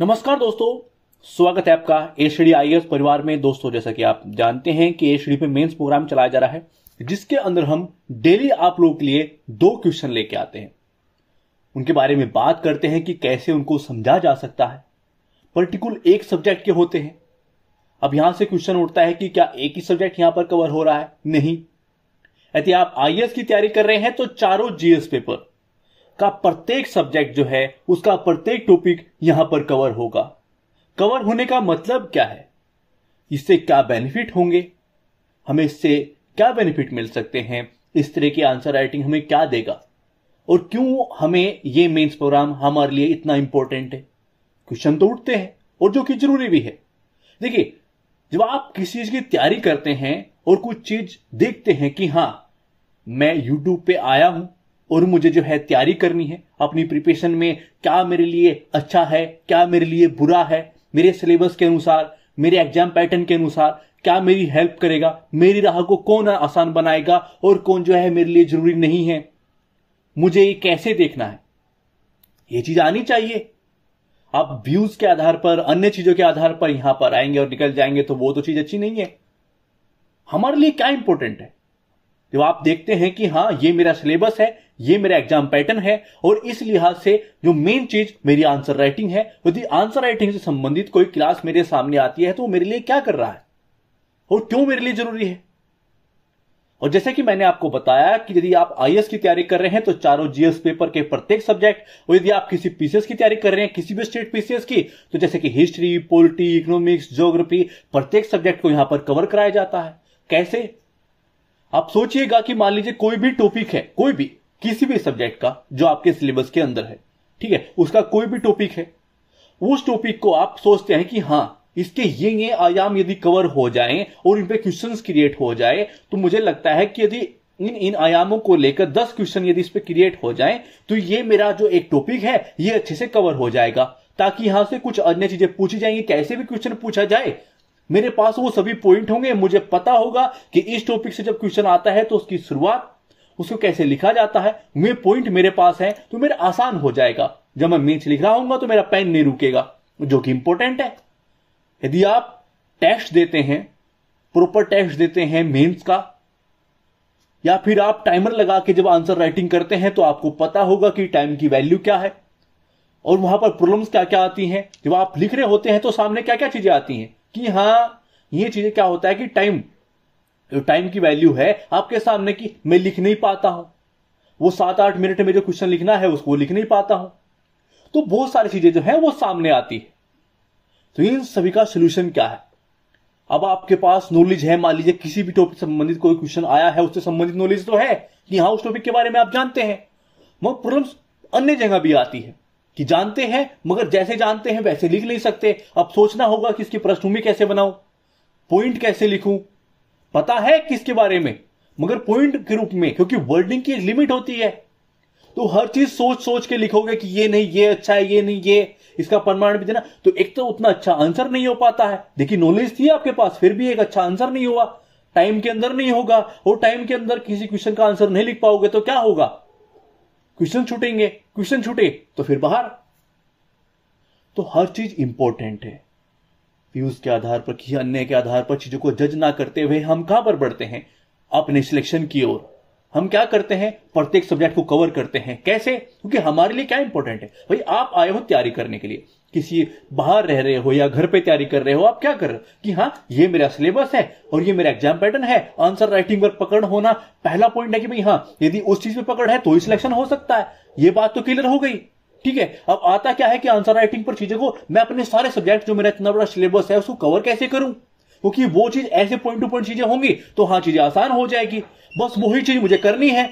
नमस्कार दोस्तों स्वागत है आपका एशडी आई परिवार में दोस्तों जैसा कि आप जानते हैं कि एशडी पे मेंस प्रोग्राम चलाया जा रहा है जिसके अंदर हम डेली आप लोगों के लिए दो क्वेश्चन लेके आते हैं उनके बारे में बात करते हैं कि कैसे उनको समझा जा सकता है पर्टिकुलर एक सब्जेक्ट के होते हैं अब यहां से क्वेश्चन उठता है कि क्या एक ही सब्जेक्ट यहां पर कवर हो रहा है नहीं यदि आप आई की तैयारी कर रहे हैं तो चारों जीएस पेपर का प्रत्येक सब्जेक्ट जो है उसका प्रत्येक टॉपिक यहां पर कवर होगा कवर होने का मतलब क्या है इससे क्या बेनिफिट होंगे हमें इससे क्या बेनिफिट मिल सकते हैं इस तरह की आंसर राइटिंग हमें क्या देगा और क्यों हमें ये मेंस प्रोग्राम हमारे लिए इतना इंपॉर्टेंट है क्वेश्चन तो उठते हैं और जो कि जरूरी भी है देखिए जब आप किसी चीज की तैयारी करते हैं और कुछ चीज देखते हैं कि हाँ मैं यूट्यूब पे आया हूं और मुझे जो है तैयारी करनी है अपनी प्रिपरेशन में क्या मेरे लिए अच्छा है क्या मेरे लिए बुरा है मेरे सिलेबस के अनुसार मेरे एग्जाम पैटर्न के अनुसार क्या मेरी हेल्प करेगा मेरी राह को कौन आसान बनाएगा और कौन जो है मेरे लिए जरूरी नहीं है मुझे ये कैसे देखना है ये चीज आनी चाहिए आप व्यूज के आधार पर अन्य चीजों के आधार पर यहां पर आएंगे और निकल जाएंगे तो वो तो चीज अच्छी नहीं है हमारे लिए क्या इंपॉर्टेंट है जब आप देखते हैं कि हाँ ये मेरा सिलेबस है ये मेरा एग्जाम पैटर्न है और इस लिहाज से जो मेन चीज मेरी आंसर राइटिंग है यदि आंसर राइटिंग से संबंधित कोई क्लास मेरे सामने आती है तो वो मेरे लिए क्या कर रहा है और क्यों मेरे लिए जरूरी है और जैसे कि मैंने आपको बताया कि यदि आप आई की तैयारी कर रहे हैं तो चारों जीएस पेपर के प्रत्येक सब्जेक्ट और यदि आप किसी पीसीएस की तैयारी कर रहे हैं किसी भी स्टेट पीसीएस की तो जैसे कि हिस्ट्री पोलिटी इकोनॉमिक्स ज्योग्राफी प्रत्येक सब्जेक्ट को यहां पर कवर कराया जाता है कैसे आप सोचिएगा कि मान लीजिए कोई भी टॉपिक है कोई भी किसी भी सब्जेक्ट का जो आपके सिलेबस के अंदर है ठीक है उसका कोई भी टॉपिक है उस टॉपिक को आप सोचते हैं कि हाँ इसके ये ये आयाम यदि कवर हो जाएं और इन पे क्वेश्चन क्रिएट हो जाए तो मुझे लगता है कि यदि इन इन आयामों को लेकर दस क्वेश्चन यदि इस पे क्रिएट हो जाएं तो ये मेरा जो एक टॉपिक है ये अच्छे से कवर हो जाएगा ताकि यहां से कुछ अन्य चीजें पूछी जाएंगी कैसे भी क्वेश्चन पूछा जाए मेरे पास वो सभी पॉइंट होंगे मुझे पता होगा कि इस टॉपिक से जब क्वेश्चन आता है तो उसकी शुरुआत उसको कैसे लिखा जाता है वे पॉइंट मेरे पास है तो मेरा आसान हो जाएगा जब मैं मीन्स लिख रहा हूंगा तो मेरा पेन नहीं रुकेगा जो कि इंपॉर्टेंट है यदि आप टेस्ट देते हैं प्रॉपर टेस्ट देते हैं मेंस का या फिर आप टाइमर लगा के जब आंसर राइटिंग करते हैं तो आपको पता होगा कि टाइम की वैल्यू क्या है और वहां पर प्रॉब्लम्स क्या क्या आती हैं जब आप लिख रहे होते हैं तो सामने क्या क्या चीजें आती हैं कि हाँ ये चीजें क्या होता है कि टाइम जो टाइम की वैल्यू है आपके सामने की मैं लिख नहीं पाता हूं वो सात आठ मिनट में जो क्वेश्चन लिखना है उसको लिख नहीं पाता हूं तो बहुत सारी चीजें जो है वो सामने आती है तो इन सभी का सोल्यूशन क्या है अब आपके पास नॉलेज है मान लीजिए किसी भी टॉपिक संबंधित कोई क्वेश्चन आया है उससे संबंधित नॉलेज तो है कि हाँ उस टॉपिक के बारे में आप जानते हैं वह प्रॉब्लम अन्य जगह भी आती है कि जानते हैं मगर जैसे जानते हैं वैसे लिख नहीं सकते अब सोचना होगा कि इसकी पृष्ठभूमि कैसे बनाऊं पॉइंट कैसे लिखूं पता है किसके बारे में मगर पॉइंट के रूप में क्योंकि वर्डिंग की लिमिट होती है तो हर चीज सोच सोच के लिखोगे कि ये नहीं ये अच्छा है ये नहीं ये इसका प्रमाण भी देना तो एक तो उतना अच्छा आंसर नहीं हो पाता है देखिए नॉलेज थी आपके पास फिर भी एक अच्छा आंसर नहीं हुआ टाइम के अंदर नहीं होगा और टाइम के अंदर किसी क्वेश्चन का आंसर नहीं लिख पाओगे तो क्या होगा क्वेश्चन छूटेंगे क्वेश्चन छूटे तो फिर बाहर तो हर चीज इंपॉर्टेंट है व्यूज के आधार पर किसी अन्य के आधार पर चीजों को जज ना करते हुए हम कहां पर बढ़ते हैं अपने सिलेक्शन की ओर हम क्या करते हैं प्रत्येक सब्जेक्ट को कवर करते हैं कैसे क्योंकि हमारे लिए क्या इंपॉर्टेंट है भाई आप आए हो तैयारी करने के लिए किसी बाहर रह रहे हो या घर पे तैयारी कर रहे हो आप क्या कर रहे हो कि हाँ ये मेरा सिलेबस है और ये मेरा एग्जाम पैटर्न है आंसर राइटिंग पर पकड़ होना पहला पॉइंट है कि भाई हाँ यदि उस चीज पे पकड़ है तो ही सिलेक्शन हो सकता है ये बात तो क्लियर हो गई ठीक है अब आता क्या है कि आंसर राइटिंग पर चीजें को मैं अपने सारे सब्जेक्ट जो मेरा इतना बड़ा सिलेबस है उसको कवर कैसे करूं क्योंकि वो चीज ऐसे पॉइंट टू पॉइंट चीजें होंगी तो हाँ चीजें आसान हो जाएगी बस वही चीज मुझे करनी है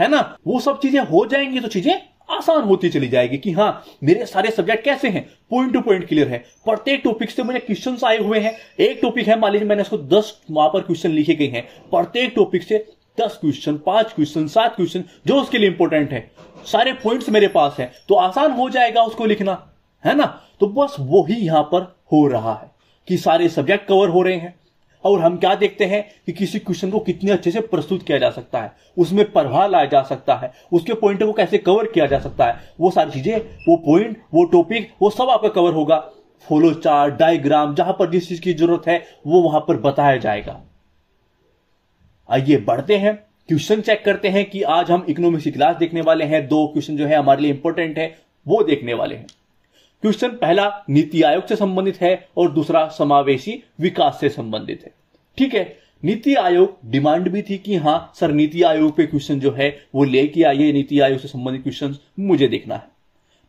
है ना वो सब चीजें हो जाएंगी तो चीजें आसान होती चली जाएगी कि हाँ मेरे सारे सब्जेक्ट कैसे हैं पॉइंट टू पॉइंट क्लियर है प्रत्येक टॉपिक से मुझे क्वेश्चन आए हुए हैं एक टॉपिक है मान लीजिए मैंने इसको दस वहां पर क्वेश्चन लिखे गए हैं प्रत्येक टॉपिक से दस क्वेश्चन पांच क्वेश्चन सात क्वेश्चन जो उसके लिए इंपॉर्टेंट है सारे पॉइंट्स मेरे पास है तो आसान हो जाएगा उसको लिखना है ना तो बस वही यहां पर हो रहा है कि सारे सब्जेक्ट कवर हो रहे हैं और हम क्या देखते हैं कि किसी क्वेश्चन को कितने अच्छे से प्रस्तुत किया जा सकता है उसमें प्रभाव लाया जा सकता है उसके पॉइंट को कैसे कवर किया जा सकता है वो सारी चीजें वो पॉइंट वो टॉपिक वो सब आपका कवर होगा फोलो चार्ट डायग्राम जहां पर जिस चीज की जरूरत है वो वहां पर बताया जाएगा आइए बढ़ते हैं क्वेश्चन चेक करते हैं कि आज हम इकोनॉमिक्स की क्लास देखने वाले हैं दो क्वेश्चन जो है हमारे लिए इंपॉर्टेंट है वो देखने वाले हैं क्वेश्चन पहला नीति आयोग से संबंधित है और दूसरा समावेशी विकास से संबंधित है ठीक है नीति आयोग डिमांड भी थी कि हाँ सर नीति आयोग पे क्वेश्चन जो है वो लेके आइए नीति आयोग से संबंधित क्वेश्चन मुझे देखना है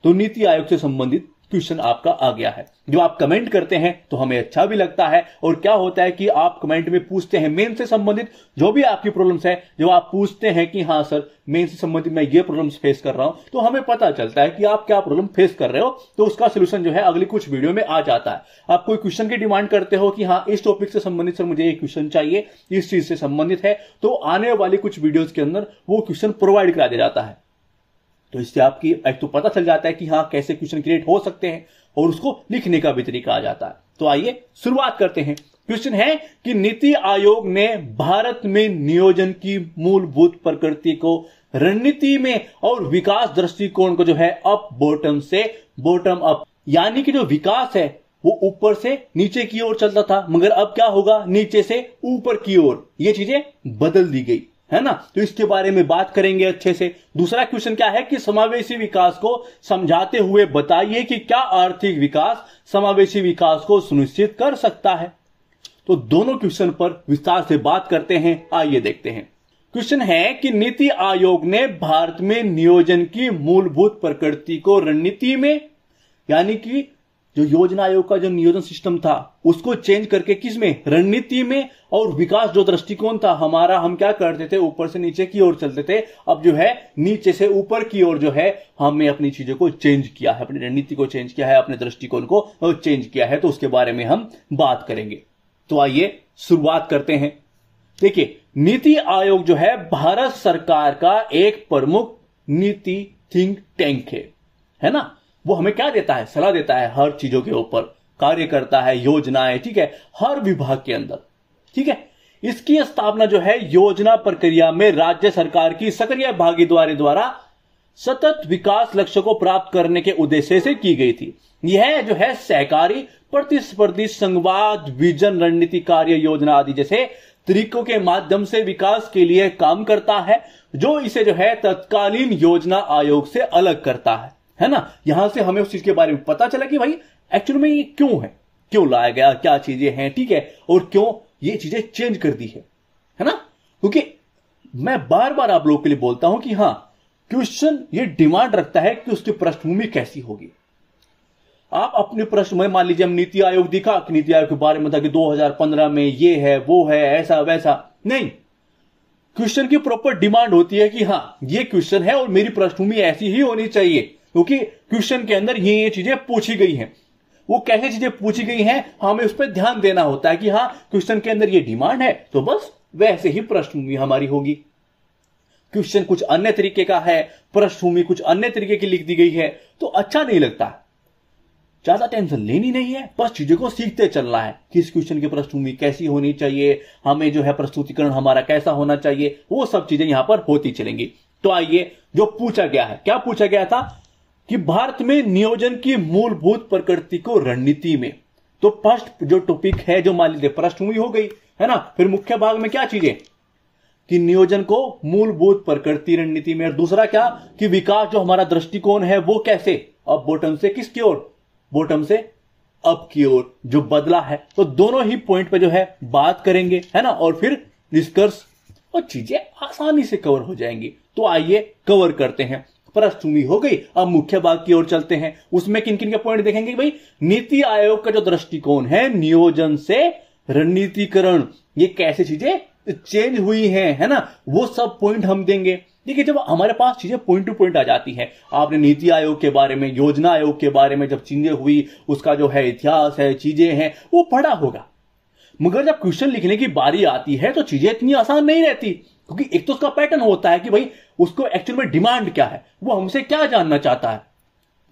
तो नीति आयोग से संबंधित क्वेश्चन आपका आ गया है जो आप कमेंट करते हैं तो हमें अच्छा भी लगता है और क्या होता है कि आप कमेंट में पूछते हैं मेन से संबंधित जो भी आपकी प्रॉब्लम्स है जो आप पूछते हैं कि हाँ सर मेन से संबंधित मैं ये प्रॉब्लम्स फेस कर रहा हूं तो हमें पता चलता है कि आप क्या प्रॉब्लम फेस कर रहे हो तो उसका सोल्यूशन जो है अगली कुछ वीडियो में आ जाता है आप कोई क्वेश्चन की डिमांड करते हो कि हाँ इस टॉपिक से संबंधित सर मुझे ये क्वेश्चन चाहिए इस चीज से संबंधित है तो आने वाली कुछ वीडियोज के अंदर वो क्वेश्चन प्रोवाइड करा दिया जाता है तो इससे आपकी एक तो पता चल जाता है कि हाँ कैसे क्वेश्चन क्रिएट हो सकते हैं और उसको लिखने का भी तरीका आ जाता है तो आइए शुरुआत करते हैं क्वेश्चन है कि नीति आयोग ने भारत में नियोजन की मूलभूत प्रकृति को रणनीति में और विकास दृष्टिकोण को जो है अप बॉटम से बॉटम अप यानी कि जो विकास है वो ऊपर से नीचे की ओर चलता था मगर अब क्या होगा नीचे से ऊपर की ओर ये चीजें बदल दी गई है ना तो इसके बारे में बात करेंगे अच्छे से दूसरा क्वेश्चन क्या है कि समावेशी विकास को समझाते हुए बताइए कि क्या आर्थिक विकास समावेशी विकास को सुनिश्चित कर सकता है तो दोनों क्वेश्चन पर विस्तार से बात करते हैं आइए देखते हैं क्वेश्चन है कि नीति आयोग ने भारत में नियोजन की मूलभूत प्रकृति को रणनीति में यानी कि जो योजना आयोग का जो नियोजन सिस्टम था उसको चेंज करके किस में रणनीति में और विकास जो दृष्टिकोण था हमारा हम क्या करते थे ऊपर से नीचे की ओर चलते थे अब जो है नीचे से ऊपर की ओर जो है हमने अपनी चीजों को चेंज किया है अपनी रणनीति को चेंज किया है अपने दृष्टिकोण को चेंज किया है तो उसके बारे में हम बात करेंगे तो आइए शुरुआत करते हैं देखिए नीति आयोग जो है भारत सरकार का एक प्रमुख नीति थिंक टैंक है है ना वो हमें क्या देता है सलाह देता है हर चीजों के ऊपर कार्य करता है योजनाएं ठीक है हर विभाग के अंदर ठीक है इसकी स्थापना जो है योजना प्रक्रिया में राज्य सरकार की सक्रिय भागीदारी द्वारा सतत विकास लक्ष्य को प्राप्त करने के उद्देश्य से की गई थी यह जो है सहकारी प्रतिस्पर्धी संवाद विजन रणनीति कार्य योजना आदि जैसे तरीकों के माध्यम से विकास के लिए काम करता है जो इसे जो है तत्कालीन योजना आयोग से अलग करता है है ना यहां से हमें उस चीज के बारे में पता चला कि भाई एक्चुअल में ये क्यों है क्यों लाया गया क्या चीजें हैं ठीक है और क्यों ये चीजें चेंज कर दी है है ना क्योंकि मैं बार बार आप लोग के लिए बोलता हूं कि हाँ क्वेश्चन ये डिमांड रखता है कि उसकी पृष्ठभूमि कैसी होगी आप अपने प्रश्न में मान लीजिए हम नीति आयोग दिखा कि नीति आयोग के बारे में था कि 2015 में ये है वो है ऐसा वैसा नहीं क्वेश्चन की प्रॉपर डिमांड होती है कि हाँ ये क्वेश्चन है और मेरी पृष्ठभूमि ऐसी ही होनी चाहिए क्योंकि क्वेश्चन के अंदर ये ये चीजें पूछी गई हैं वो कैसे चीजें पूछी गई हैं हमें उस पर ध्यान देना होता है कि हाँ क्वेश्चन के अंदर ये डिमांड है तो बस वैसे ही पृष्ठभूमि हमारी होगी क्वेश्चन कुछ अन्य तरीके का है पृष्ठभूमि कुछ अन्य तरीके की लिख दी गई है तो अच्छा नहीं लगता ज्यादा टेंशन लेनी नहीं है बस चीजों को सीखते चलना है किस क्वेश्चन की पृष्ठभूमि कैसी होनी चाहिए हमें जो है प्रस्तुतिकरण हमारा कैसा होना चाहिए वो सब चीजें यहां पर होती चलेंगी तो आइए जो पूछा गया है क्या पूछा गया था कि भारत में नियोजन की मूलभूत प्रकृति को रणनीति में तो फर्स्ट जो टॉपिक है जो मान लीजिए पृष्ठभूमि हो गई है ना फिर मुख्य भाग में क्या चीजें कि नियोजन को मूलभूत प्रकृति रणनीति में और दूसरा क्या कि विकास जो हमारा दृष्टिकोण है वो कैसे अब बोटम से किसकी ओर बोटम से अब की ओर जो बदला है तो दोनों ही पॉइंट पे जो है बात करेंगे है ना और फिर निष्कर्ष और चीजें आसानी से कवर हो जाएंगी तो आइए कवर करते हैं पृष्ठभूमि हो गई अब मुख्य भाग की ओर चलते हैं उसमें किन किन के पॉइंट देखेंगे भाई नीति आयोग का जो दृष्टिकोण है नियोजन से रणनीतिकरण ये कैसे चीजें चेंज हुई हैं है ना वो सब पॉइंट हम देंगे देखिए जब हमारे पास चीजें पॉइंट टू पॉइंट आ जाती हैं आपने नीति आयोग के बारे में योजना आयोग के बारे में जब चीजें हुई उसका जो है इतिहास है चीजें हैं वो पढ़ा होगा मगर जब क्वेश्चन लिखने की बारी आती है तो चीजें इतनी आसान नहीं रहती क्योंकि एक तो उसका पैटर्न होता है कि भाई उसको एक्चुअल में डिमांड क्या है वो हमसे क्या जानना चाहता है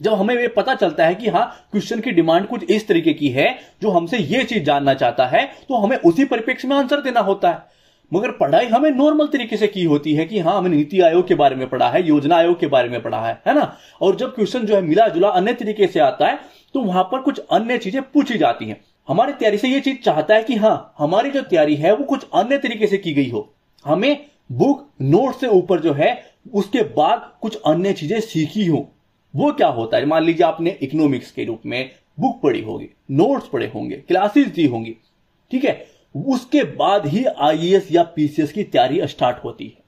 जब हमें ये पता चलता है कि हाँ क्वेश्चन की डिमांड कुछ इस तरीके की है जो हमसे ये चीज जानना चाहता है तो हमें उसी परिप्रेक्ष्य में आंसर देना होता है मगर पढ़ाई हमें नॉर्मल तरीके से की होती है कि हाँ हमें नीति आयोग के बारे में पढ़ा है योजना आयोग के बारे में पढ़ा है है ना और जब क्वेश्चन जो है मिला जुला अन्य तरीके से आता है तो वहां पर कुछ अन्य चीजें पूछी जाती हैं हमारी तैयारी से ये चीज चाहता है कि हाँ हमारी जो तैयारी है वो कुछ अन्य तरीके से की गई हो हमें बुक नोट से ऊपर जो है उसके बाद कुछ अन्य चीजें सीखी हो वो क्या होता है मान लीजिए आपने इकोनॉमिक्स के रूप में बुक पढ़ी होगी नोट्स पढ़े होंगे क्लासेस दी होंगी ठीक है उसके बाद ही आईएएस e या पीसीएस की तैयारी स्टार्ट होती है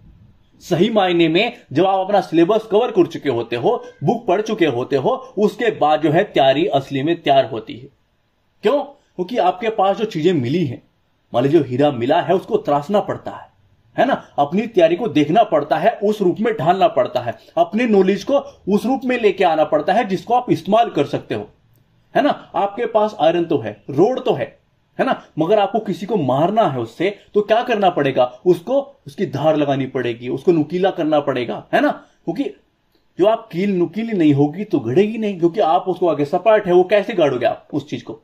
सही मायने में जब आप अपना सिलेबस कवर कर चुके होते हो बुक पढ़ चुके होते हो उसके बाद जो है तैयारी असली में तैयार होती है क्यों क्योंकि आपके पास जो चीजें मिली हैं मान लीजिए हीरा मिला है उसको त्रासना पड़ता है है ना अपनी तैयारी को देखना पड़ता है उस रूप में ढालना पड़ता है अपने नॉलेज को उस रूप में लेके आना पड़ता है जिसको आप इस्तेमाल कर सकते हो है ना आपके पास आयरन तो है रोड तो है है ना मगर आपको किसी को मारना है उससे तो क्या करना पड़ेगा उसको उसकी धार लगानी पड़ेगी उसको नुकीला करना पड़ेगा है ना क्योंकि जो आप कील नुकीली नहीं होगी तो घड़ेगी नहीं क्योंकि आप उसको आगे सपाट है वो कैसे गाड़ोगे आप उस चीज को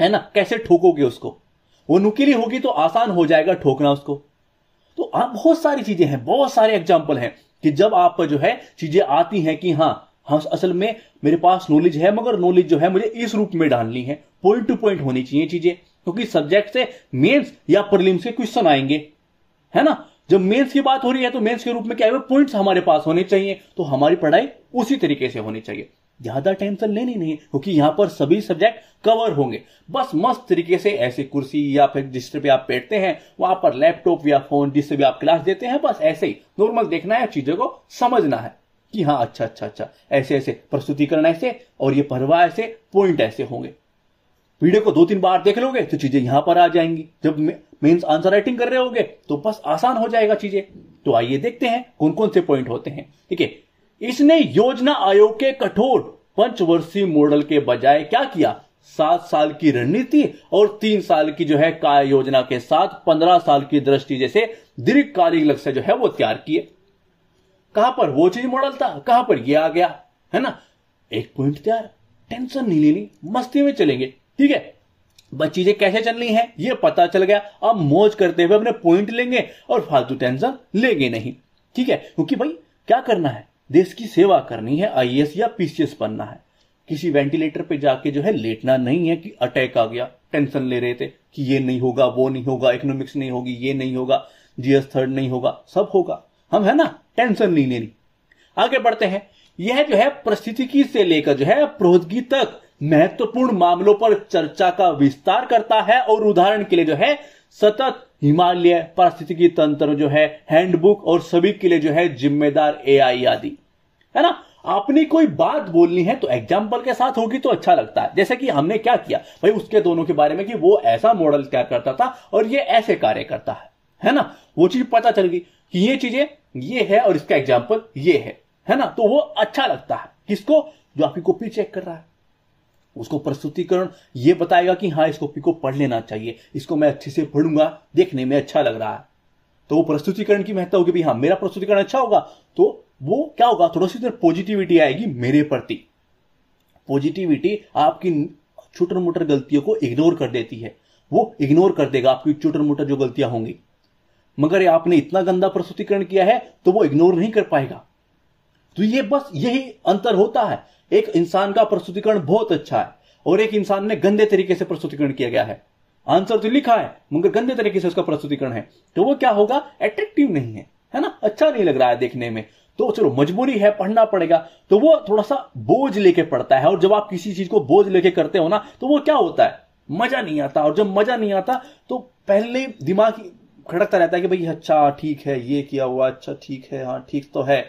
है ना कैसे ठोकोगे उसको वो नुकीली होगी तो आसान हो जाएगा ठोकना उसको तो बहुत सारी चीजें हैं बहुत सारे एग्जाम्पल हैं कि जब आप जो है चीजें आती हैं कि हाँ हाँ असल में मेरे पास नॉलेज है मगर नॉलेज जो है मुझे इस रूप में डालनी है पॉइंट टू पॉइंट होनी चाहिए चीजें क्योंकि तो सब्जेक्ट से मेंस या प्रीलिम्स के क्वेश्चन आएंगे है ना जब मेंस की बात हो रही है तो मेंस के रूप में क्या है पॉइंट्स हमारे पास होने चाहिए तो हमारी पढ़ाई उसी तरीके से होनी चाहिए ज्यादा टेंशन तो लेनी नहीं क्योंकि यहाँ पर सभी सब्जेक्ट कवर होंगे बस मस्त तरीके से ऐसी कुर्सी या फिर जिस पे आप बैठते हैं वहां पर लैपटॉप या फोन जिससे भी आप क्लास देते हैं बस ऐसे ही नॉर्मल देखना है चीजों को समझना है कि हाँ अच्छा अच्छा अच्छा ऐसे ऐसे प्रस्तुतिकरण ऐसे और ये परवाह ऐसे पॉइंट ऐसे होंगे वीडियो को दो तीन बार देख लोगे तो चीजें यहां पर आ जाएंगी जब मीन्स आंसर राइटिंग कर रहे होगे तो बस आसान हो जाएगा चीजें तो आइए देखते हैं कौन कौन से पॉइंट होते हैं ठीक है इसने योजना आयोग के कठोर पंचवर्षीय मॉडल के बजाय क्या किया सात साल की रणनीति और तीन साल की जो है कार्य योजना के साथ पंद्रह साल की दृष्टि जैसे दीर्घकालिक लक्ष्य जो है वो तैयार किए कहां पर वो चीज मॉडल था कहां पर ये आ गया है ना एक पॉइंट तैयार टेंशन नहीं लेनी मस्ती में चलेंगे ठीक है बस चीजें कैसे चल रही हैं ये पता चल गया अब मौज करते हुए अपने पॉइंट लेंगे और फालतू टेंशन लेंगे नहीं ठीक है क्योंकि भाई क्या करना है देश की सेवा करनी है आई या पीसीएस बनना है किसी वेंटिलेटर पे जाके जो है लेटना नहीं है कि अटैक आ गया टेंशन ले रहे थे कि ये नहीं होगा वो नहीं होगा इकोनॉमिक्स नहीं होगी ये नहीं होगा जीएस थर्ड नहीं होगा सब होगा हम है ना टेंशन नहीं लेनी आगे बढ़ते हैं यह जो है परिस्थितिकी से लेकर जो है प्रौद्योगिकी तक महत्वपूर्ण मामलों पर चर्चा का विस्तार करता है और उदाहरण के लिए जो है सतत हिमालय पारिस्थितिकी तंत्र जो है हैंडबुक और सभी के लिए जो है जिम्मेदार आई आदि है ना आपने कोई बात बोलनी है तो एग्जाम्पल के साथ होगी तो अच्छा लगता है जैसे कि हमने क्या किया भाई उसके दोनों के बारे में कि वो ऐसा मॉडल तैयार करता था और ये ऐसे कार्य करता है है ना वो चीज पता चल गई कि ये चीजें ये है और इसका एग्जाम्पल ये है है ना तो वो अच्छा लगता है किसको जो आपकी कॉपी चेक कर रहा है उसको प्रस्तुतिकरण ये बताएगा कि हाँ इस कॉपी को पढ़ लेना चाहिए इसको मैं अच्छे से पढ़ूंगा देखने में अच्छा लग रहा है तो वो प्रस्तुतिकरण की महत्ता होगी हाँ मेरा प्रस्तुतिकरण अच्छा होगा तो वो क्या होगा थोड़ा सी पॉजिटिविटी आएगी मेरे प्रति पॉजिटिविटी आपकी छोटर मोटर गलतियों को इग्नोर कर देती है वो इग्नोर कर देगा आपकी छोटर मोटर जो गलतियां होंगी मगर आपने इतना गंदा प्रस्तुतिकरण किया है तो वो इग्नोर नहीं कर पाएगा तो ये बस यही अंतर होता है एक इंसान का प्रस्तुतिकरण बहुत अच्छा है और एक इंसान ने गंदे तरीके से प्रस्तुतिकरण किया गया है आंसर तो लिखा है मगर गंदे तरीके से उसका प्रस्तुतिकरण है तो वो क्या होगा एट्रेक्टिव नहीं है है ना अच्छा नहीं लग रहा है देखने में तो चलो मजबूरी है पढ़ना पड़ेगा तो वो थोड़ा सा बोझ लेके पढ़ता है और जब आप किसी चीज को बोझ लेके करते हो ना तो वो क्या होता है मजा नहीं आता और जब मजा नहीं आता तो पहले दिमाग खड़कता रहता है कि भाई अच्छा ठीक है ये किया हुआ अच्छा ठीक है हाँ ठीक तो है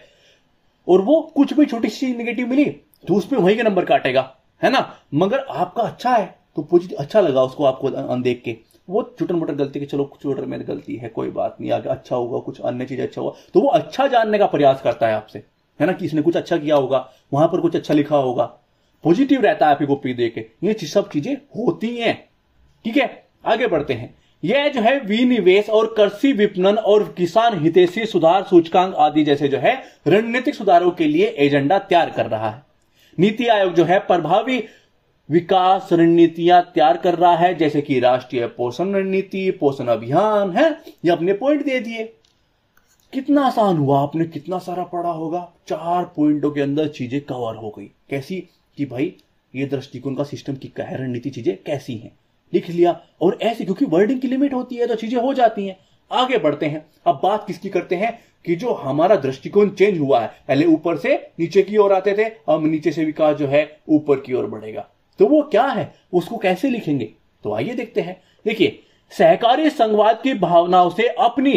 और वो कुछ भी छोटी सी निगेटिव मिली तो उस पर वही का नंबर काटेगा है ना मगर आपका अच्छा है तो पॉजिटिव अच्छा लगा उसको आपको देख के वो चुटर मोटर गलती के चलो चुटर में गलती है कोई बात नहीं आगे अच्छा होगा कुछ अन्य चीज अच्छा होगा तो वो अच्छा जानने का प्रयास करता है आपसे है ना कि इसने कुछ अच्छा किया होगा वहां पर कुछ अच्छा लिखा होगा पॉजिटिव रहता है आपकी गोपी दे के ये सब चीजें होती हैं ठीक है आगे बढ़ते हैं यह जो है विनिवेश और कृषि विपणन और किसान हितेशी सुधार सूचकांक आदि जैसे जो है रणनीतिक सुधारों के लिए एजेंडा तैयार कर रहा है नीति आयोग जो है प्रभावी विकास रणनीतियां तैयार कर रहा है जैसे कि राष्ट्रीय पोषण रणनीति पोषण अभियान है ये अपने पॉइंट दे दिए कितना आसान हुआ आपने कितना सारा पढ़ा होगा चार पॉइंटों के अंदर चीजें कवर हो गई कैसी कि भाई ये दृष्टिकोण का सिस्टम की कह रणनीति चीजें कैसी हैं लिख लिया और ऐसे क्योंकि वर्डिंग की लिमिट होती है तो चीजें हो जाती हैं आगे बढ़ते हैं अब बात किसकी करते हैं कि जो हमारा दृष्टिकोण चेंज हुआ है पहले ऊपर से नीचे की ओर आते थे अब नीचे से विकास जो है ऊपर की ओर बढ़ेगा तो वो क्या है उसको कैसे लिखेंगे तो आइए देखते हैं देखिए सहकारी संघवाद की भावनाओं से अपनी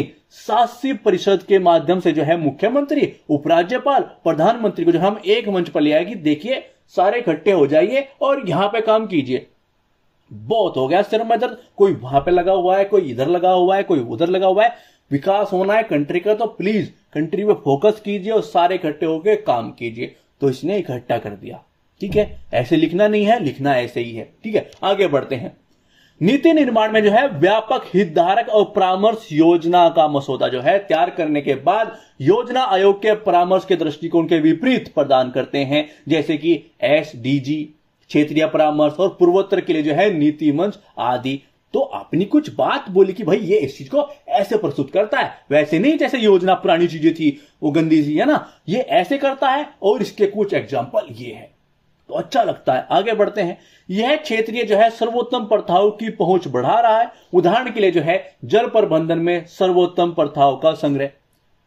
शासी परिषद के माध्यम से जो है मुख्यमंत्री उपराज्यपाल प्रधानमंत्री को जो हम एक मंच पर ले आएगी देखिए सारे इकट्ठे हो जाइए और यहां पे काम कीजिए बहुत हो गया सिर में दर्द कोई वहां पे लगा हुआ है कोई इधर लगा हुआ है कोई उधर लगा हुआ है विकास होना है कंट्री का तो प्लीज कंट्री में फोकस कीजिए और सारे इकट्ठे होकर काम कीजिए तो इसने इकट्ठा कर दिया ठीक है ऐसे लिखना नहीं है लिखना ऐसे ही है ठीक है आगे बढ़ते हैं नीति निर्माण में जो है व्यापक हितधारक और परामर्श योजना का मसौदा जो है तैयार करने के बाद योजना आयोग के परामर्श के दृष्टिकोण के विपरीत प्रदान करते हैं जैसे कि एस क्षेत्रीय परामर्श और पूर्वोत्तर के लिए जो है नीति मंच आदि तो आपने कुछ बात बोली कि भाई ये इस चीज को ऐसे प्रस्तुत करता है वैसे नहीं जैसे योजना पुरानी चीजें थी वो गंदी सी है ना ये ऐसे करता है और इसके कुछ एग्जाम्पल ये है तो अच्छा लगता है आगे बढ़ते हैं यह क्षेत्रीय जो है सर्वोत्तम प्रथाओं की पहुंच बढ़ा रहा है उदाहरण के लिए जो है जल प्रबंधन में सर्वोत्तम प्रथाओं का संग्रह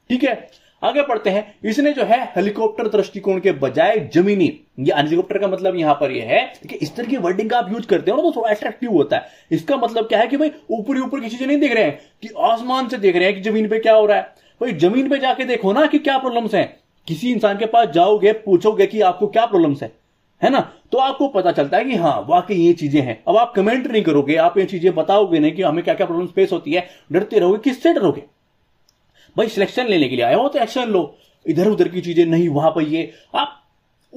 ठीक है आगे पढ़ते हैं इसने जो है हेलीकॉप्टर दृष्टिकोण के बजाय जमीनी ये हेलीकॉप्टर का मतलब यहां पर ये यह है कि इस तरह की वर्डिंग का आप यूज करते हो ना तो थोड़ा अट्रैक्टिव होता है इसका मतलब क्या है कि भाई ऊपरी ऊपर की चीजें नहीं देख रहे हैं कि आसमान से देख रहे हैं कि जमीन पे क्या हो रहा है भाई जमीन पे जाके देखो ना कि क्या प्रॉब्लम्स हैं किसी इंसान के पास जाओगे पूछोगे कि आपको क्या प्रॉब्लम्स है है ना तो आपको पता चलता है कि हाँ वाकई ये चीजें हैं अब आप कमेंट नहीं करोगे आप ये चीजें बताओगे नहीं कि हमें क्या क्या प्रॉब्लम फेस होती है डरते रहोगे किससे डरोगे भाई सिलेक्शन लेने के लिए आया हो तो एक्शन लो इधर उधर की चीजें नहीं वहां पर ये आप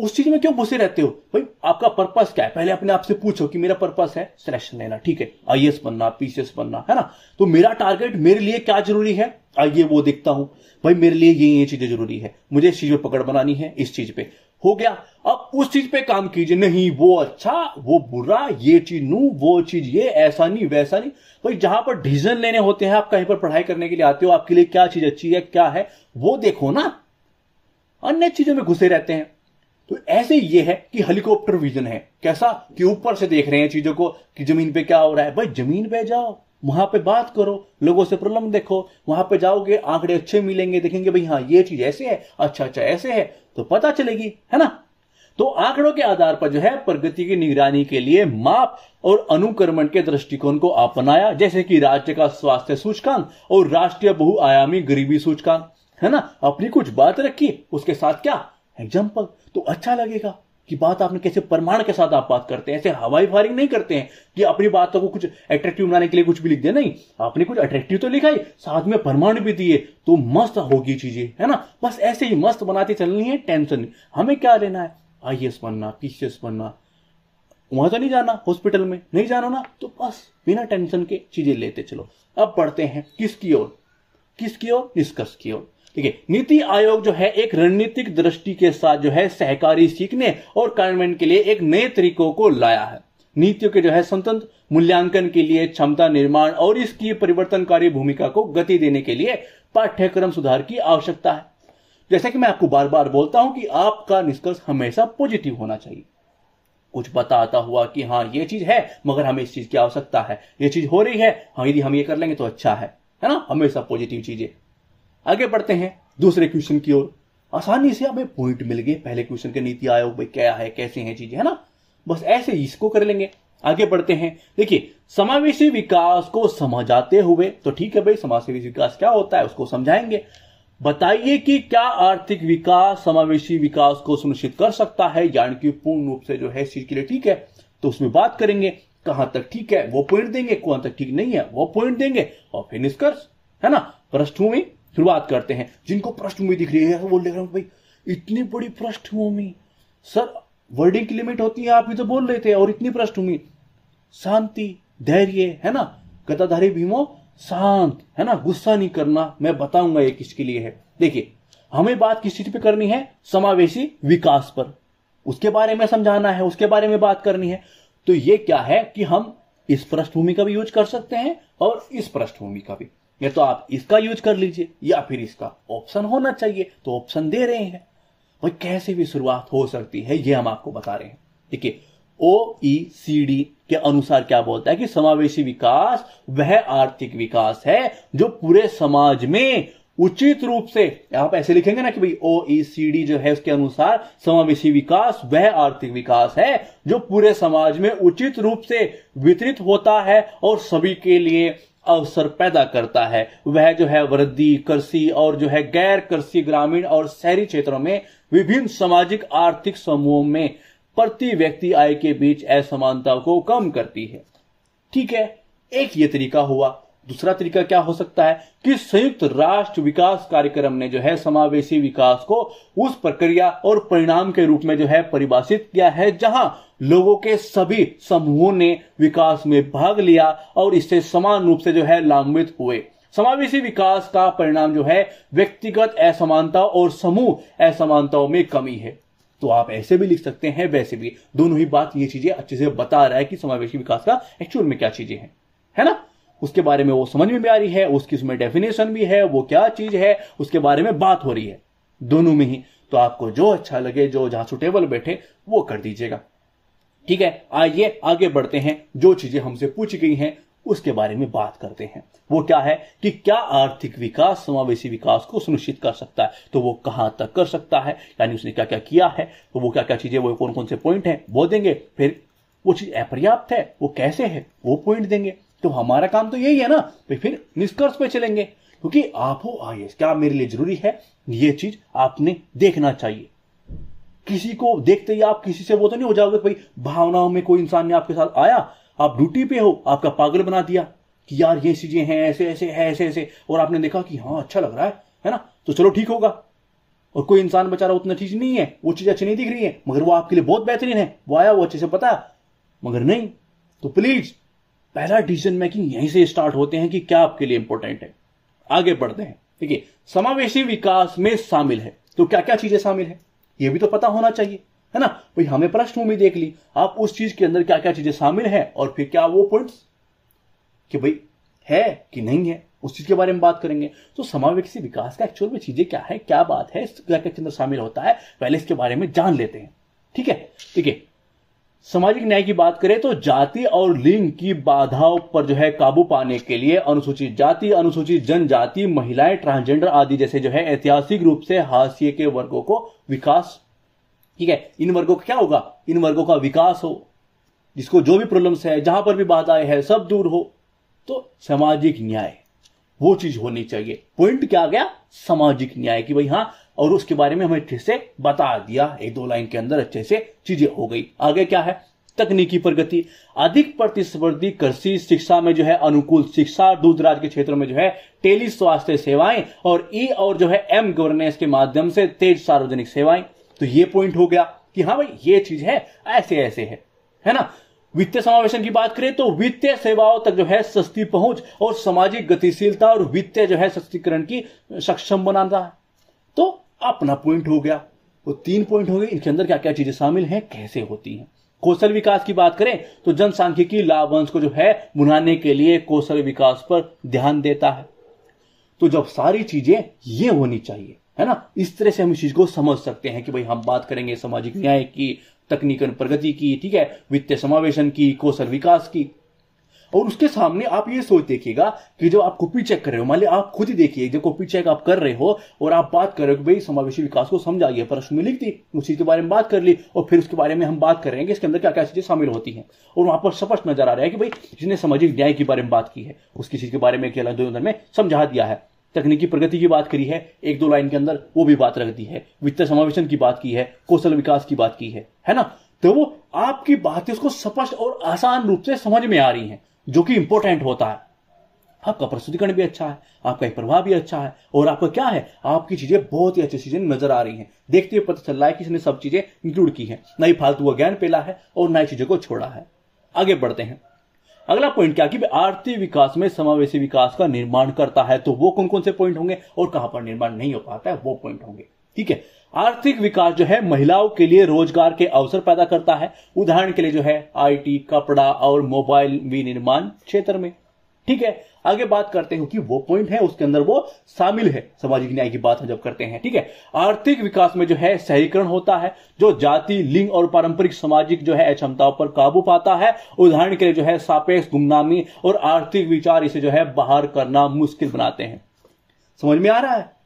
उस चीज में क्यों घुसे रहते हो भाई आपका पर्पस क्या है पहले अपने आप से पूछो कि मेरा पर्पस है सिलेक्शन लेना ठीक है आई बनना पीसीएस बनना है ना तो मेरा टारगेट मेरे लिए क्या जरूरी है आइए वो देखता हूं भाई मेरे लिए ये ये चीजें जरूरी है मुझे इस चीज पे पकड़ बनानी है इस चीज पे हो गया अब उस चीज पे काम कीजिए नहीं वो अच्छा वो बुरा ये चीज नू वो चीज ये ऐसा नहीं वैसा नहीं भाई जहां पर डिसीजन लेने होते हैं आप कहीं पर पढ़ाई करने के लिए आते हो आपके लिए क्या चीज अच्छी है क्या है वो देखो ना अन्य चीजों में घुसे रहते हैं तो ऐसे ये है कि हेलीकॉप्टर विजन है कैसा कि ऊपर से देख रहे हैं चीजों को कि जमीन पे क्या हो रहा है भाई जमीन पे जाओ वहां पे बात करो लोगों से प्रॉब्लम देखो वहां पे जाओगे आंकड़े अच्छे मिलेंगे देखेंगे भाई हाँ ये चीज ऐसे है अच्छा अच्छा ऐसे है तो पता चलेगी है ना तो आंकड़ों के आधार पर जो है प्रगति की निगरानी के लिए माप और अनुक्रमण के दृष्टिकोण को अपनाया जैसे कि राज्य का स्वास्थ्य सूचकांक और राष्ट्रीय बहुआयामी गरीबी सूचकांक है ना अपनी कुछ बात रखी उसके साथ क्या एग्जाम्पल तो अच्छा लगेगा कि बात आपने कैसे प्रमाण के साथ आप बात करते हैं ऐसे हवाई फायरिंग नहीं करते हैं कि अपनी बातों को कुछ अट्रैक्टिव बनाने के लिए कुछ भी लिख दिया नहीं आपने कुछ अट्रैक्टिव तो लिखा ही साथ में प्रमाण भी दिए तो मस्त होगी चीजें है ना बस ऐसे ही मस्त बनाती चलनी है टेंशन हमें क्या लेना है आई बनना पीसीएस बनना वहां तो नहीं जाना हॉस्पिटल में नहीं जाना ना तो बस बिना टेंशन के चीजें लेते चलो अब बढ़ते हैं किसकी ओर किसकी ओर निष्कर्ष की ओर ठीक है नीति आयोग जो है एक रणनीतिक दृष्टि के साथ जो है सहकारी सीखने और कार्यान्वयन के लिए एक नए तरीकों को लाया है नीतियों के जो है स्वतंत्र मूल्यांकन के लिए क्षमता निर्माण और इसकी परिवर्तनकारी भूमिका को गति देने के लिए पाठ्यक्रम सुधार की आवश्यकता है जैसा कि मैं आपको बार बार बोलता हूं कि आपका निष्कर्ष हमेशा पॉजिटिव होना चाहिए कुछ बताता हुआ कि हाँ ये चीज है मगर हमें इस चीज की आवश्यकता है ये चीज हो रही है हाँ यदि हम ये कर लेंगे तो अच्छा है है ना हमेशा पॉजिटिव चीजें आगे बढ़ते हैं दूसरे क्वेश्चन की ओर आसानी से हमें पॉइंट मिल गए पहले क्वेश्चन के नीति आयोग भाई क्या है कैसे हैं चीजें है ना बस ऐसे ही इसको कर लेंगे आगे बढ़ते हैं देखिए समावेशी विकास को समझाते हुए तो ठीक है भाई समावेशी विकास क्या होता है उसको समझाएंगे बताइए कि क्या आर्थिक विकास समावेशी विकास को सुनिश्चित कर सकता है यानी कि पूर्ण रूप से जो है इस चीज के लिए ठीक है तो उसमें बात करेंगे कहां तक ठीक है वो पॉइंट देंगे कहां तक ठीक नहीं है वो पॉइंट देंगे और फिर निष्कर्ष है ना पृष्ठभूमि शुरुआत करते हैं जिनको पृष्ठभूमि दिख रही है वो ले रहे भाई इतनी बड़ी पृष्ठभूमि सर वर्डिंग की लिमिट होती है आप ये तो बोल रहे थे और इतनी पृष्ठभूमि शांति धैर्य है ना गदाधारी भीमो शांत है ना गुस्सा नहीं करना मैं बताऊंगा ये किसके लिए है देखिए हमें बात किस चीज पे करनी है समावेशी विकास पर उसके बारे में समझाना है उसके बारे में बात करनी है तो ये क्या है कि हम इस पृष्ठभूमि का भी यूज कर सकते हैं और इस पृष्ठभूमि का भी या तो आप इसका यूज कर लीजिए या फिर इसका ऑप्शन होना चाहिए तो ऑप्शन दे रहे हैं भाई कैसे भी शुरुआत हो सकती है ये हम आपको बता रहे हैं ठीक है ओ ई सी डी के अनुसार क्या बोलता है कि समावेशी विकास वह आर्थिक विकास है जो पूरे समाज में उचित रूप से आप ऐसे लिखेंगे ना कि भाई ओ ई सी डी जो है उसके अनुसार समावेशी विकास वह आर्थिक विकास है जो पूरे समाज में उचित रूप से वितरित होता है और सभी के लिए अवसर पैदा करता है वह जो है वृद्धि कृषि और जो है गैर कृषि ग्रामीण और शहरी क्षेत्रों में विभिन्न सामाजिक आर्थिक समूहों में प्रति व्यक्ति आय के बीच असमानता को कम करती है ठीक है एक ये तरीका हुआ दूसरा तरीका क्या हो सकता है कि संयुक्त राष्ट्र विकास कार्यक्रम ने जो है समावेशी विकास को उस प्रक्रिया और परिणाम के रूप में जो है परिभाषित किया है जहां लोगों के सभी समूहों ने विकास में भाग लिया और इससे समान रूप से जो है लाभान्वित हुए समावेशी विकास का परिणाम जो है व्यक्तिगत असमानता और समूह असमानताओं में कमी है तो आप ऐसे भी लिख सकते हैं वैसे भी दोनों ही बात ये चीजें अच्छे से बता रहा है कि समावेशी विकास का एक्चुअल में क्या चीजें हैं है ना उसके बारे में वो समझ में भी आ रही है उसकी उसमें डेफिनेशन भी है वो क्या चीज है उसके बारे में बात हो रही है दोनों में ही तो आपको जो अच्छा लगे जो जहां सुटेबल बैठे वो कर दीजिएगा ठीक है आइए आगे बढ़ते हैं जो चीजें हमसे पूछी गई हैं उसके बारे में बात करते हैं वो क्या है कि क्या आर्थिक विकास समावेशी विकास को सुनिश्चित कर सकता है तो वो कहां तक कर सकता है यानी उसने क्या क्या किया है तो वो क्या क्या चीजें वो कौन कौन से पॉइंट है वो देंगे फिर वो चीज अपर्याप्त है वो कैसे है वो पॉइंट देंगे तो हमारा काम तो यही है ना तो फिर निष्कर्ष पे चलेंगे क्योंकि आप हो आई क्या मेरे लिए जरूरी है ये चीज आपने देखना चाहिए किसी को देखते ही आप किसी से वो तो नहीं हो जाओगे भाई भावनाओं में कोई इंसान ने आपके साथ आया आप ड्यूटी पे हो आपका पागल बना दिया कि यार ये चीजें हैं ऐसे ऐसे है ऐसे ऐसे और आपने देखा कि हाँ अच्छा लग रहा है है ना तो चलो ठीक होगा और कोई इंसान बेचारा उतना चीज नहीं है वो चीज अच्छी नहीं दिख रही है मगर वो आपके लिए बहुत बेहतरीन है वो आया वो अच्छे से पता मगर नहीं तो प्लीज पहला डिसीजन मेकिंग यहीं से स्टार्ट होते हैं कि क्या आपके लिए इंपॉर्टेंट है आगे बढ़ते हैं ठीक है समावेशी विकास में शामिल है तो क्या क्या चीजें शामिल है यह भी तो पता होना चाहिए है ना भाई हमें पृष्ठभूमि देख ली आप उस चीज के अंदर क्या क्या चीजें शामिल है और फिर क्या वो पॉइंट्स कि भाई है कि नहीं है उस चीज के बारे में बात करेंगे तो समावेशी विकास का एक्चुअल में चीजें क्या है क्या बात है क्या क्या अंदर शामिल होता है पहले इसके बारे में जान लेते हैं ठीक है ठीक है सामाजिक न्याय की बात करें तो जाति और लिंग की बाधाओं पर जो है काबू पाने के लिए अनुसूचित जाति अनुसूचित जनजाति महिलाएं ट्रांसजेंडर आदि जैसे जो है ऐतिहासिक रूप से हाशिए के वर्गों को विकास ठीक है इन वर्गों का क्या होगा इन वर्गों का विकास हो जिसको जो भी प्रॉब्लम्स है जहां पर भी बाधाएं है सब दूर हो तो सामाजिक न्याय वो चीज होनी चाहिए पॉइंट क्या गया सामाजिक न्याय की भाई हाँ और उसके बारे में हमें अच्छे से बता दिया एक दो लाइन के अंदर अच्छे से चीजें हो गई आगे क्या है तकनीकी प्रगति अधिक प्रतिस्पर्धी कृषि शिक्षा में जो है अनुकूल शिक्षा दूर के क्षेत्र में जो है टेली स्वास्थ्य सेवाएं और ई और जो है एम गवर्नेंस के माध्यम से तेज सार्वजनिक सेवाएं तो ये पॉइंट हो गया कि हाँ भाई ये चीज है ऐसे ऐसे है है ना वित्तीय समावेशन की बात करें तो वित्तीय सेवाओं तक जो है सस्ती पहुंच और सामाजिक गतिशीलता और वित्तीय जो है सशक्तिकरण की सक्षम बनाना है तो अपना पॉइंट हो गया वो तीन पॉइंट हो गए इनके अंदर क्या क्या चीजें शामिल हैं कैसे होती हैं कौशल विकास की बात करें तो जनसांख्यिकी लाभांश को जो है बुनाने के लिए कौशल विकास पर ध्यान देता है तो जब सारी चीजें ये होनी चाहिए है ना इस तरह से हम इस चीज को समझ सकते हैं कि भाई हम बात करेंगे सामाजिक न्याय की तकनीकन प्रगति की ठीक है वित्तीय समावेशन की कौशल विकास की और उसके सामने आप ये सोच देखिएगा कि जब आप कॉपी चेक कर रहे हो मान लिया आप खुद ही देखिए जब कॉपी चेक आप कर रहे हो और आप बात कर रहे हो भाई समावेशी विकास को समझा गया प्रश्न में लिख दी उस चीज के बारे में बात कर ली और फिर उसके बारे में हम बात कर रहे हैं कि इसके अंदर क्या क्या चीजें शामिल होती हैं और वहां पर स्पष्ट नजर आ रहा है कि भाई जिसने सामाजिक न्याय के बारे में बात की है उसकी चीज के बारे में केला दो में समझा दिया है तकनीकी प्रगति की बात करी है एक दो लाइन के अंदर वो भी बात रख दी है वित्त समावेशन की बात की है कौशल विकास की बात की है है ना तो वो आपकी बातें उसको स्पष्ट और आसान रूप से समझ में आ रही हैं जो कि इंपॉर्टेंट होता है आपका प्रस्तुतिकरण भी अच्छा है आपका प्रभाव भी अच्छा है और आपका क्या है आपकी चीजें बहुत ही अच्छी चीजें नजर आ रही हैं देखते हुए पता चल रहा है कि इसने सब चीजें इंक्लूड की हैं नई ही फालतू का ज्ञान पेला है और नई चीजों को छोड़ा है आगे बढ़ते हैं अगला पॉइंट क्या कि आर्थिक विकास में समावेशी विकास का निर्माण करता है तो वो कौन कौन से पॉइंट होंगे और कहां पर निर्माण नहीं हो पाता है वो पॉइंट होंगे ठीक है आर्थिक विकास जो है महिलाओं के लिए रोजगार के अवसर पैदा करता है उदाहरण के लिए जो है आईटी कपड़ा और मोबाइल विनिर्माण क्षेत्र में ठीक है आगे बात करते हैं कि वो पॉइंट है उसके अंदर वो शामिल है सामाजिक न्याय की बात हम जब करते हैं ठीक है आर्थिक विकास में जो है शहरीकरण होता है जो जाति लिंग और पारंपरिक सामाजिक जो है क्षमताओं पर काबू पाता है उदाहरण के लिए जो है सापेक्ष गुमनामी और आर्थिक विचार इसे जो है बाहर करना मुश्किल बनाते हैं समझ में आ रहा है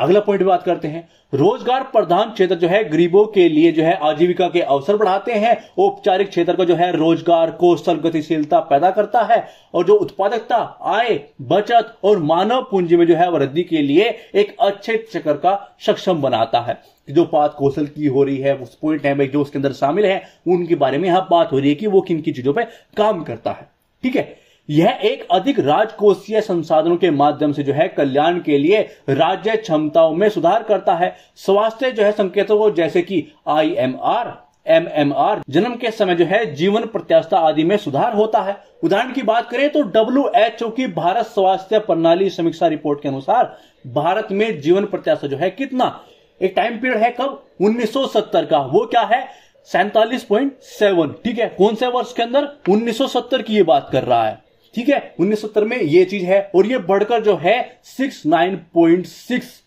अगला पॉइंट बात करते हैं रोजगार प्रधान क्षेत्र जो है गरीबों के लिए जो है आजीविका के अवसर बढ़ाते हैं औपचारिक क्षेत्र का जो है रोजगार कौशल गतिशीलता पैदा करता है और जो उत्पादकता आय बचत और मानव पूंजी में जो है वृद्धि के लिए एक अच्छे चक्र का सक्षम बनाता है जो बात कौशल की हो रही है उस पॉइंट है जो उसके अंदर शामिल है उनके बारे में यहां बात हो रही है कि वो किन किन चीजों पर काम करता है ठीक है यह एक अधिक राजकोषीय संसाधनों के माध्यम से जो है कल्याण के लिए राज्य क्षमताओं में सुधार करता है स्वास्थ्य जो है संकेतों को जैसे कि I M R M M R जन्म के समय जो है जीवन प्रत्याशा आदि में सुधार होता है उदाहरण की बात करें तो डब्ल्यू एच ओ की भारत स्वास्थ्य प्रणाली समीक्षा रिपोर्ट के अनुसार भारत में जीवन प्रत्याशा जो है कितना एक टाइम पीरियड है कब 1970 का वो क्या है सैतालीस पॉइंट सेवन ठीक है कौन से वर्ष के अंदर 1970 की ये बात कर रहा है ठीक है उन्नीस में ये चीज है और ये बढ़कर जो है सिक्स नाइन पॉइंट सिक्स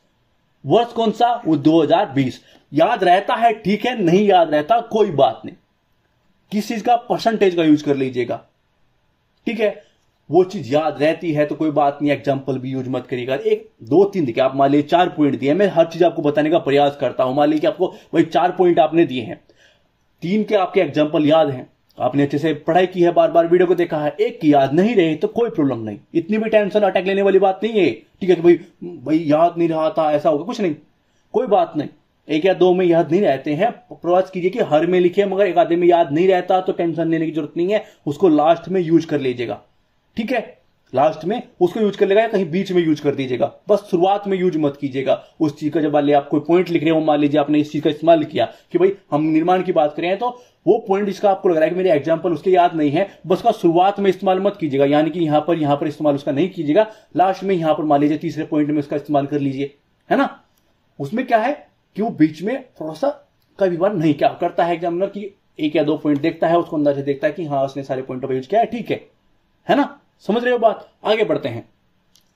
वर्ष कौन सा वो 2020 याद रहता है ठीक है नहीं याद रहता कोई बात नहीं किस चीज का परसेंटेज का यूज कर लीजिएगा ठीक है वो चीज याद रहती है तो कोई बात नहीं एग्जाम्पल भी यूज मत करिएगा एक दो तीन दिखे आप मान लीजिए चार पॉइंट दिए मैं हर चीज आपको बताने का प्रयास करता हूं मान लीजिए आपको भाई चार पॉइंट आपने दिए हैं तीन के आपके एग्जाम्पल याद हैं आपने अच्छे से पढ़ाई की है बार बार वीडियो को देखा है एक की याद नहीं रहे तो कोई प्रॉब्लम नहीं इतनी भी टेंशन अटैक लेने वाली बात नहीं है ठीक है कि तो भाई भाई याद नहीं रहा था ऐसा होगा कुछ नहीं कोई बात नहीं एक या दो में याद नहीं रहते हैं प्रवास कीजिए कि हर में लिखे मगर एक आधे में याद नहीं रहता तो टेंशन लेने की जरूरत नहीं है उसको लास्ट में यूज कर लीजिएगा ठीक है लास्ट में उसको यूज कर लेगा या कहीं बीच में यूज कर दीजिएगा बस शुरुआत में यूज मत कीजिएगा उस चीज का जब मान आप कोई पॉइंट लिख रहे हो मान लीजिए आपने इस चीज का इस्तेमाल किया कि भाई हम निर्माण की बात करें तो वो पॉइंट जिसका आपको लग रहा है कि मेरे एग्जाम्पल उसके याद नहीं है बस का शुरुआत में इस्तेमाल मत कीजिएगा यानी कि यहां पर यहां पर इस्तेमाल उसका नहीं कीजिएगा लास्ट में यहां पर मान लीजिए तीसरे पॉइंट में उसका इस्तेमाल कर लीजिए है ना उसमें क्या है कि वो बीच में थोड़ा सा कभी बार नहीं क्या करता है एग्जामिनर की एक या दो पॉइंट देखता है उसको अंदाजा देखता है कि हाँ उसने सारे पॉइंट पर यूज किया है ठीक है है ना समझ रहे हो बात आगे बढ़ते हैं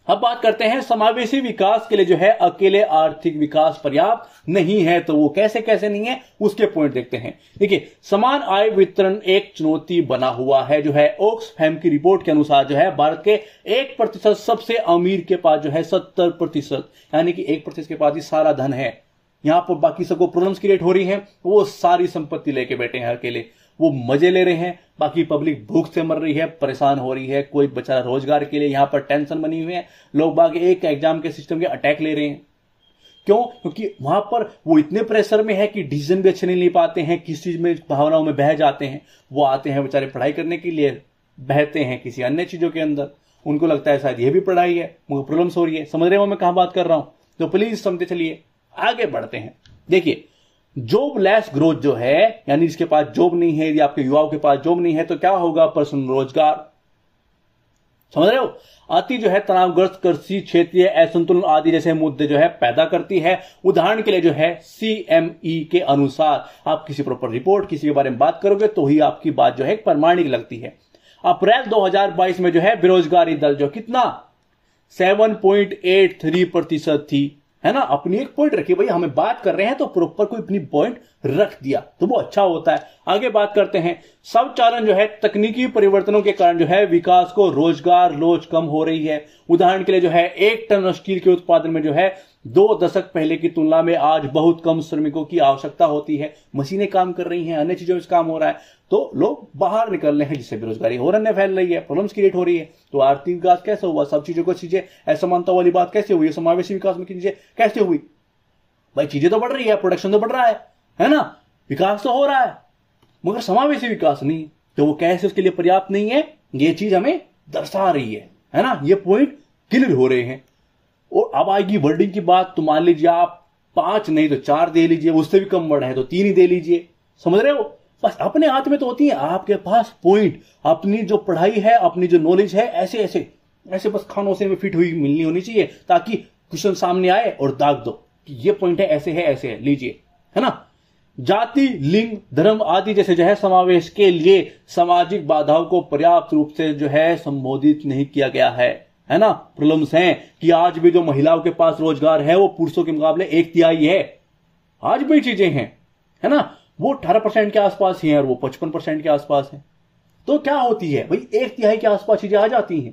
अब बात करते हैं समावेशी विकास के लिए जो है अकेले आर्थिक विकास पर्याप्त नहीं है तो वो कैसे कैसे नहीं है उसके पॉइंट देखते हैं देखिए समान आय वितरण एक चुनौती बना हुआ है जो है ओक्स फैम की रिपोर्ट के अनुसार जो है भारत के एक प्रतिशत सबसे अमीर के पास जो है सत्तर प्रतिशत यानी कि एक प्रतिशत के पास ही सारा धन है यहां पर बाकी सबको प्रॉब्लम्स क्रिएट हो रही है वो सारी संपत्ति लेके बैठे हैं अकेले वो मजे ले रहे हैं बाकी पब्लिक भूख से मर रही है परेशान हो रही है कोई बेचारा रोजगार के लिए यहां पर टेंशन बनी हुई है लोग बाग एक एग्जाम के सिस्टम के अटैक ले रहे हैं क्यों क्योंकि वहां पर वो इतने प्रेशर में है कि डिसीजन भी अच्छे नहीं ले पाते हैं किस चीज में भावनाओं में बह जाते हैं वो आते हैं बेचारे पढ़ाई करने के लिए बहते हैं किसी अन्य चीजों के अंदर उनको लगता है शायद ये भी पढ़ाई है मुझे प्रॉब्लम्स हो रही है समझ रहे हो मैं कहा बात कर रहा हूं तो प्लीज समझते चलिए आगे बढ़ते हैं देखिए जॉब लेस ग्रोथ जो है यानी इसके पास जॉब नहीं है यदि आपके युवाओं के पास जॉब नहीं है तो क्या होगा पर्सन रोजगार समझ रहे हो अति जो है तनावग्रस्त कृषि क्षेत्रीय असंतुलन आदि जैसे मुद्दे जो है पैदा करती है उदाहरण के लिए जो है सीएमई e के अनुसार आप किसी प्रॉपर रिपोर्ट किसी के बारे में बात करोगे तो ही आपकी बात जो है प्रमाणिक लगती है अप्रैल 2022 में जो है बेरोजगारी दल जो कितना 7.83 प्रतिशत थी है ना अपनी एक पॉइंट रखी भाई हमें बात कर रहे हैं तो प्रॉपर कोई अपनी पॉइंट रख दिया तो वो अच्छा होता है आगे बात करते हैं सब चालन जो है तकनीकी परिवर्तनों के कारण जो है विकास को रोजगार लोच कम हो रही है उदाहरण के लिए जो है एक टन स्टील के उत्पादन में जो है दो दशक पहले की तुलना में आज बहुत कम श्रमिकों की आवश्यकता होती है मशीनें काम कर रही हैं अन्य चीजों में काम हो रहा है तो लोग बाहर निकल रहे हैं जिससे बेरोजगारी हो रही फैल रही है प्रॉब्लम्स क्रिएट हो रही है तो आर्थिक विकास कैसे हुआ सब चीजों को चीजें असमानता वाली बात कैसे हुई समावेशी विकास में चीजें कैसे हुई भाई चीजें तो बढ़ रही है प्रोडक्शन तो बढ़ रहा है है ना विकास तो हो रहा है मगर समावेशी विकास नहीं तो वो कैसे उसके लिए पर्याप्त नहीं है ये चीज हमें दर्शा रही है है ना ये पॉइंट क्लियर हो रहे हैं और अब आएगी वर्डिंग की बात तो मान लीजिए आप पांच नहीं तो चार दे लीजिए उससे भी कम वर्ड है तो तीन ही दे लीजिए समझ रहे हो बस अपने हाथ में तो होती है आपके पास पॉइंट अपनी जो पढ़ाई है अपनी जो नॉलेज है ऐसे ऐसे ऐसे बस खानोसे में फिट हुई मिलनी होनी चाहिए ताकि क्वेश्चन सामने आए और दाग दो कि ये पॉइंट है ऐसे है ऐसे है लीजिए है ना जाति लिंग धर्म आदि जैसे जो है समावेश के लिए सामाजिक बाधाओं को पर्याप्त रूप से जो है संबोधित नहीं किया गया है है ना प्रॉब्लम्स हैं कि आज भी जो महिलाओं के पास रोजगार है वो पुरुषों के मुकाबले एक तिहाई है आज भी चीजें हैं है ना वो अठारह परसेंट के आसपास ही है और वो पचपन परसेंट के आसपास है तो क्या होती है भाई एक तिहाई के आसपास चीजें आ जाती हैं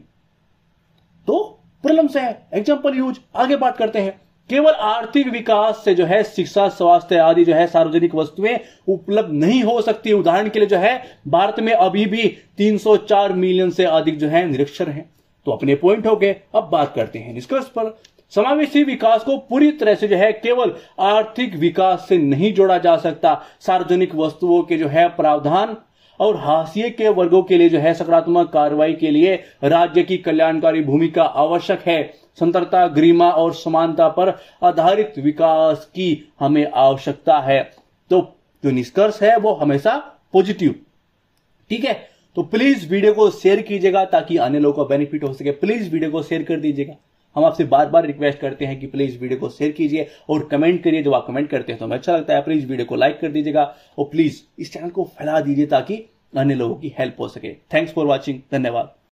तो प्रॉब्लम्स है एग्जाम्पल यूज आगे बात करते हैं केवल आर्थिक विकास से जो है शिक्षा स्वास्थ्य आदि जो है सार्वजनिक वस्तुएं उपलब्ध नहीं हो सकती उदाहरण के लिए जो है भारत में अभी भी 304 मिलियन से अधिक जो है निरक्षर हैं तो अपने पॉइंट हो गए अब बात करते हैं निष्कर्ष पर समावेशी विकास को पूरी तरह से जो है केवल आर्थिक विकास से नहीं जोड़ा जा सकता सार्वजनिक वस्तुओं के जो है प्रावधान और हाशिए के वर्गों के लिए जो है सकारात्मक कार्रवाई के लिए राज्य की कल्याणकारी भूमिका आवश्यक है स्वतंत्रता गरिमा और समानता पर आधारित विकास की हमें आवश्यकता है तो जो निष्कर्ष है वो हमेशा पॉजिटिव ठीक है तो प्लीज वीडियो को शेयर कीजिएगा ताकि अन्य लोगों का बेनिफिट हो सके प्लीज वीडियो को शेयर कर दीजिएगा हम आपसे बार बार रिक्वेस्ट करते हैं कि प्लीज वीडियो को शेयर कीजिए और कमेंट करिए जब आप कमेंट करते हैं तो हमें अच्छा लगता है प्लीज वीडियो को लाइक कर दीजिएगा और प्लीज इस चैनल को फैला दीजिए ताकि अन्य लोगों की हेल्प हो सके थैंक्स फॉर वॉचिंग धन्यवाद